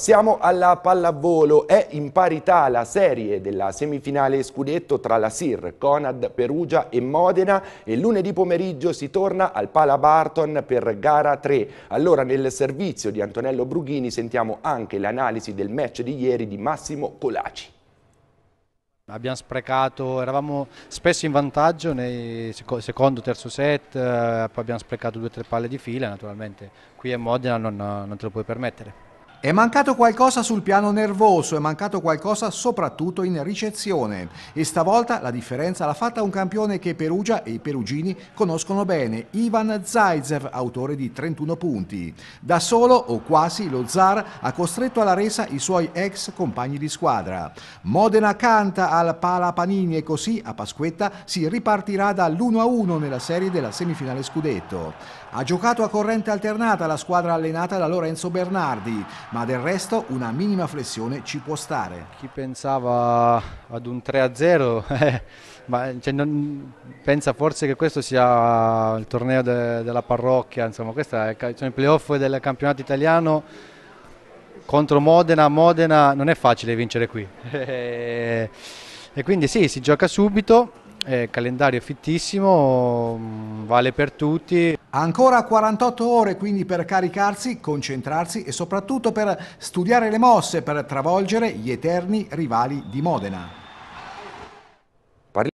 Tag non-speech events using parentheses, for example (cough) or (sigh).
Siamo alla pallavolo, è in parità la serie della semifinale scudetto tra la SIR, Conad, Perugia e Modena e lunedì pomeriggio si torna al Pala Barton per gara 3. Allora nel servizio di Antonello Brughini sentiamo anche l'analisi del match di ieri di Massimo Colaci. Abbiamo sprecato, eravamo spesso in vantaggio nel secondo, terzo set, eh, poi abbiamo sprecato due o tre palle di fila, naturalmente qui a Modena non, non te lo puoi permettere. È mancato qualcosa sul piano nervoso, è mancato qualcosa soprattutto in ricezione e stavolta la differenza l'ha fatta un campione che Perugia e i perugini conoscono bene, Ivan Zaitsev, autore di 31 punti. Da solo o quasi lo Zar ha costretto alla resa i suoi ex compagni di squadra. Modena canta al Pala Panini e così a Pasquetta si ripartirà dall'1-1 nella serie della semifinale scudetto. Ha giocato a corrente alternata la squadra allenata da Lorenzo Bernardi ma del resto una minima flessione ci può stare. Chi pensava ad un 3-0 (laughs) eh, ma, cioè, non, pensa forse che questo sia il torneo de, della parrocchia, insomma questi sono i playoff del campionato italiano contro Modena, Modena non è facile vincere qui. (laughs) e quindi sì, si gioca subito, eh, calendario fittissimo, mm, vale per tutti. Ancora 48 ore quindi per caricarsi, concentrarsi e soprattutto per studiare le mosse per travolgere gli eterni rivali di Modena.